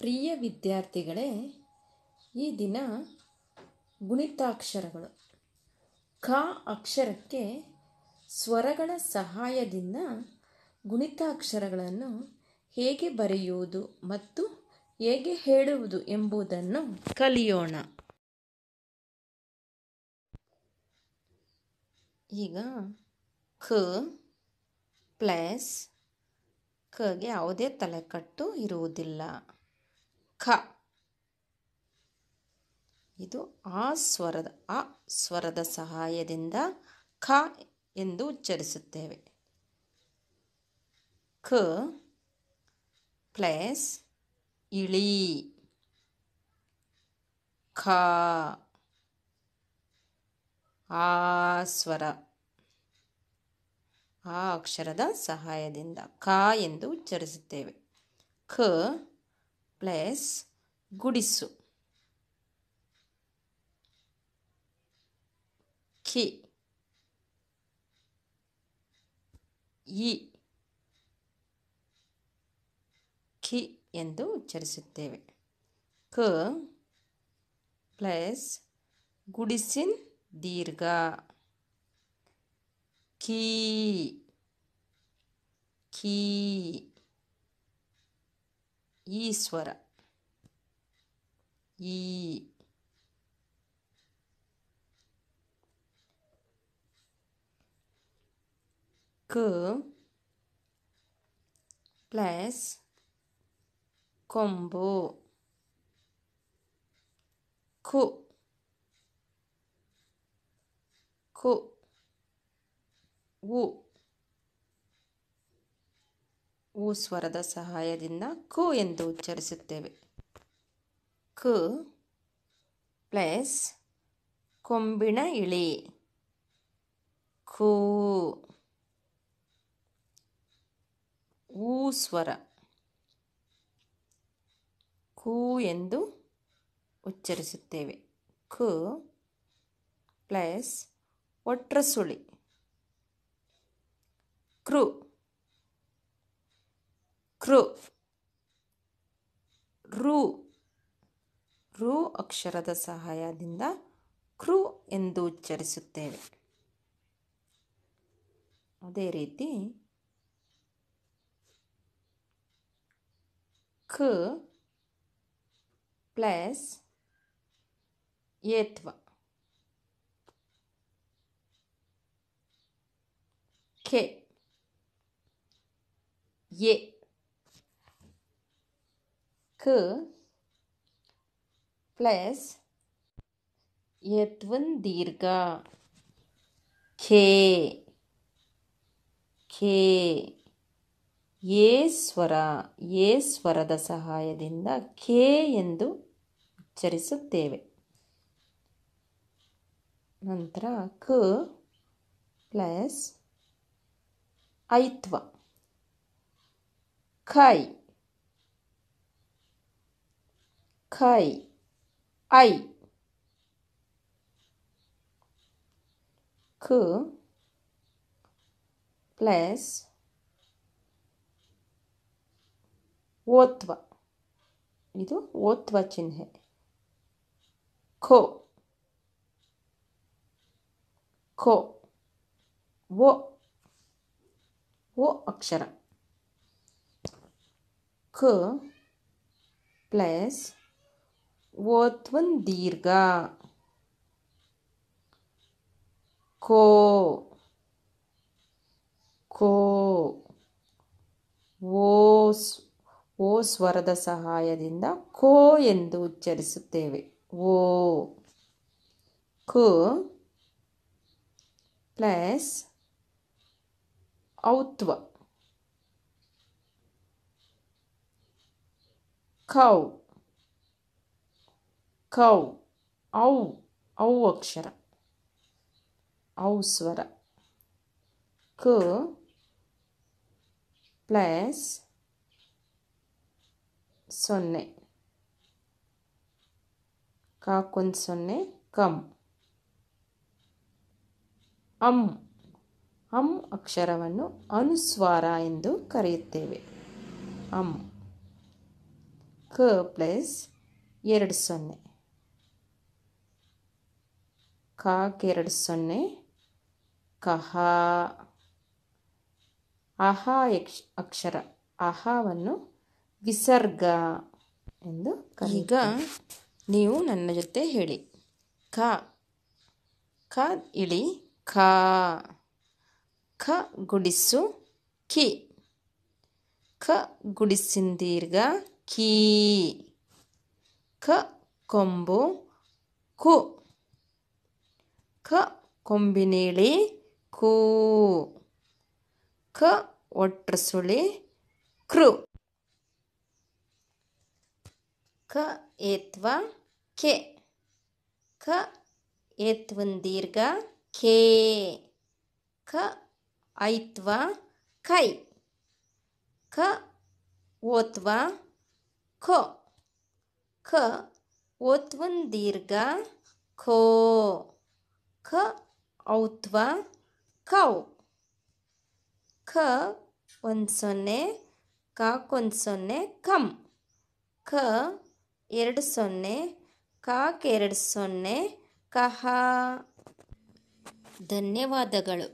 ಪ್ರಿಯ ವಿದ್ಯಾರ್ಥಿಗಳೇ ಈ ದಿನ ಗುಣಿತಾಕ್ಷರಗಳು ಕ ಅಕ್ಷರಕ್ಕೆ ಸ್ವರಗಳ ಸಹಾಯದಿಂದ ಗುಣಿತಾಕ್ಷರಗಳನ್ನು ಹೇಗೆ ಬರೆಯುವುದು ಮತ್ತು ಹೇಗೆ ಹೇಳುವುದು ಎಂಬುದನ್ನು ಕಲಿಯೋಣ ಈಗ ಖ ಪ್ಲಸ್ ಖಗೆ ಯಾವುದೇ ತಲೆಕಟ್ಟು ಇರುವುದಿಲ್ಲ ಖ ಇದು ಆ ಸ್ವರದ ಆ ಸ್ವರದ ಸಹಾಯದಿಂದ ಖ ಎಂದು ಉಚ್ಚರಿಸುತ್ತೇವೆ ಖ ಪ್ಲಸ್ ಇಳಿ ಖ ಆ ಸ್ವರ ಆ ಅಕ್ಷರದ ಸಹಾಯದಿಂದ ಖ ಎಂದು ಉಚ್ಚರಿಸುತ್ತೇವೆ ಖ ಪ್ಲಸ್ ಗುಡಿಸು ಖಿ ಇ ಖಿ ಎಂದು ಉಚ್ಚರಿಸುತ್ತೇವೆ ಕ ಪ್ಲಸ್ ಗುಡಿಸಿನ್ ದೀರ್ಘ ಕೀ ಖೀ ಈ ಸ್ವರ ಈ ಕ ಪ್ಲಸ್ ಕೊಂಬು ಕು ಕು ಉ ಉ ಸ್ವರದ ಸಹಾಯದಿಂದ ಕು ಎಂದು ಉಚ್ಚರಿಸುತ್ತೇವೆ ಕು ಪ್ಲಸ್ ಕೊಂಬಿನ ಇಳಿ ಕೂ ಊ ಸ್ವರ ಕು ಎಂದು ಉಚ್ಚರಿಸುತ್ತೇವೆ ಕು ಪ್ಲಸ್ ಒಟ್ರ ಸುಳಿ ಕ್ರು ಕೃ ರು ರು ಅಕ್ಷರದ ಸಹಾಯದಿಂದ ಕೃ ಎಂದು ಉಚ್ಚರಿಸುತ್ತೇವೆ ಅದೇ ರೀತಿ ಕ ಪ್ಲಸ್ ಏತ್ವ ಕೆ ಎ ಕ ಪ್ಲಸ್ ಯತ್ವನ್ ದೀರ್ಘ ಖೇ ಖೇ ಏ ಸ್ವರ ಏ ಸ್ವರದ ಸಹಾಯದಿಂದ ಖೇ ಎಂದು ಉಚ್ಚರಿಸುತ್ತೇವೆ ನಂತರ ಕ ಪ್ಲಸ್ ಐತ್ವ ಖೈ ಖೈ ಐ ख प्लस ಓತ್ವ ಇದು ಓತ್ವ ಚಿಹ್ನೆ ಖೋ ಖೋ ಒ ಒ ಅಕ್ಷರ ಕೋ ಪ್ಲಸ್ ಓತ್ ಒಂದು ದೀರ್ಘ ಖೋ ಖೋ ಓ ಸ್ವರದ ಸಹಾಯದಿಂದ ಖೋ ಎಂದು ಉಚ್ಚರಿಸುತ್ತೇವೆ O co plus outva cow cow au au akshara au swara k plus ಸೊನ್ನೆ ಕಾಕೊಂದು ಸೊನ್ನೆ ಕಮ್ ಅಂ ಅಂ ಅಕ್ಷರವನ್ನು ಅನುಸ್ವಾರ ಎಂದು ಕರೆಯುತ್ತೇವೆ ಅಂ ಕ ಪ್ಲಸ್ ಎರಡು ಸೊನ್ನೆ ಎರಡು ಸೊನ್ನೆ ಕಹ ಅಹ ಅಕ್ಷರ ಅಹಾವನ್ನು ವಿಸರ್ಗ ಎಂದು ಈಗ ನೀವು ನನ್ನ ಜೊತೆ ಹೇಳಿ ಕ ಕ ಇಳಿ ಖ ಖ ಗುಡಿಸು ಕಿ ಖ ಗುಡಿಸಿನ ದೀರ್ಘ ಕೀ ಖ ಕೊಂಬು ಕು ಖ ಕೊಂಬಿನೇಳಿ ಕೂ ಖ ಒಟ್ರ ಸುಳಿ ಕೃ ಕ ಏತ್ವ ಕೆ ಕ ಏತ್ವನ್ ದೀರ್ಘ ಖೇ ಖ ಐತ್ವ ಕೈ ಕ ಓತ್ವ ಖೊ ಖ ಓತ್ವನ್ ದೀರ್ಘ ಖೋ ಕ ಔತ್ವ ಕೌ ಖ ಒಂದು ಸೊನ್ನೆ ಕಾಕೊಂದು ಸೊನ್ನೆ ಕಮ್ ಖ ಎರಡು ಸೊನ್ನೆ ಕಾಕ್ ಎರಡು ಸೊನ್ನೆ ಕಹ ಧನ್ಯವಾದಗಳು